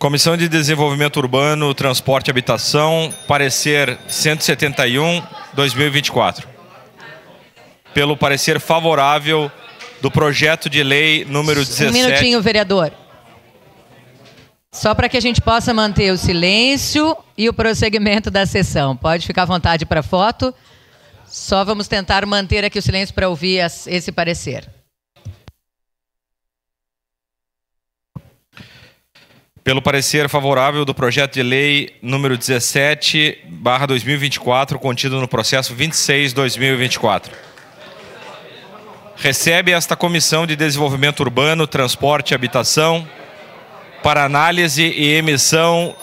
Comissão de Desenvolvimento Urbano, Transporte e Habitação, parecer 171, 2024. Pelo parecer favorável do projeto de lei número 17. Um minutinho, vereador. Só para que a gente possa manter o silêncio e o prosseguimento da sessão. Pode ficar à vontade para a foto. Só vamos tentar manter aqui o silêncio para ouvir esse parecer. pelo parecer favorável do projeto de lei número 17/2024 contido no processo 26/2024. Recebe esta Comissão de Desenvolvimento Urbano, Transporte e Habitação para análise e emissão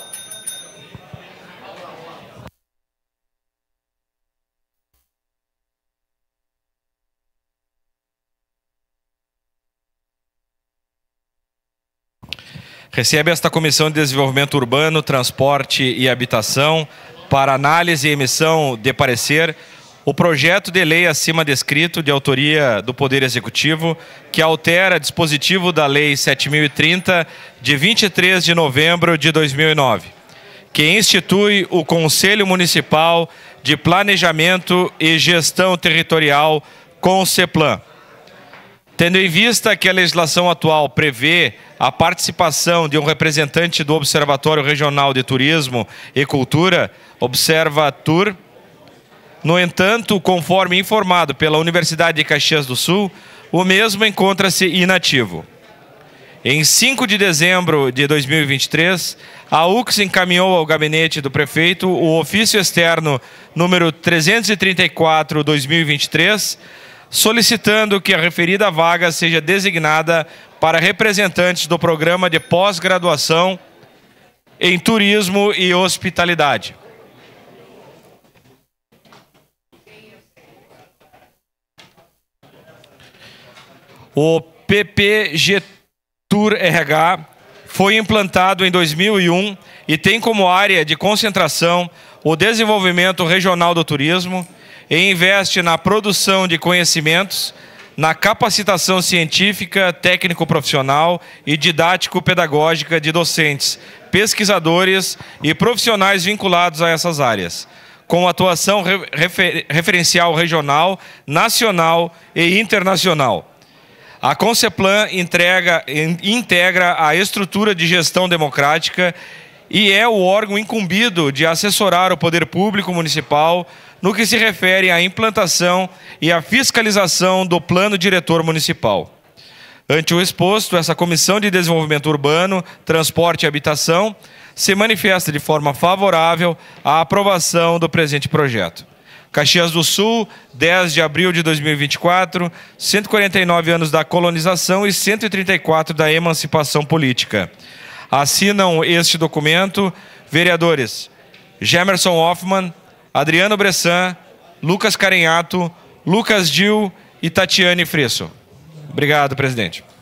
Recebe esta Comissão de Desenvolvimento Urbano, Transporte e Habitação para análise e emissão de parecer o projeto de lei acima descrito, de autoria do Poder Executivo, que altera dispositivo da Lei 7030, de 23 de novembro de 2009, que institui o Conselho Municipal de Planejamento e Gestão Territorial, CONCEPLAN. Tendo em vista que a legislação atual prevê a participação de um representante do Observatório Regional de Turismo e Cultura, Observatur, no entanto, conforme informado pela Universidade de Caxias do Sul, o mesmo encontra-se inativo. Em 5 de dezembro de 2023, a UX encaminhou ao gabinete do prefeito o ofício externo número 334/2023 solicitando que a referida vaga seja designada para representantes do programa de pós-graduação em turismo e hospitalidade. O PPG Tour RH foi implantado em 2001 e tem como área de concentração o desenvolvimento regional do turismo e investe na produção de conhecimentos, na capacitação científica, técnico-profissional e didático-pedagógica de docentes, pesquisadores e profissionais vinculados a essas áreas, com atuação refer referencial regional, nacional e internacional. A Conceplan entrega, integra a estrutura de gestão democrática e é o órgão incumbido de assessorar o poder público municipal no que se refere à implantação e à fiscalização do plano diretor municipal. Ante o exposto, essa Comissão de Desenvolvimento Urbano, Transporte e Habitação se manifesta de forma favorável à aprovação do presente projeto. Caxias do Sul, 10 de abril de 2024, 149 anos da colonização e 134 da emancipação política. Assinam este documento vereadores Gemerson Hoffman, Adriano Bressan, Lucas Carenhato, Lucas Dil e Tatiane Frisso. Obrigado, presidente.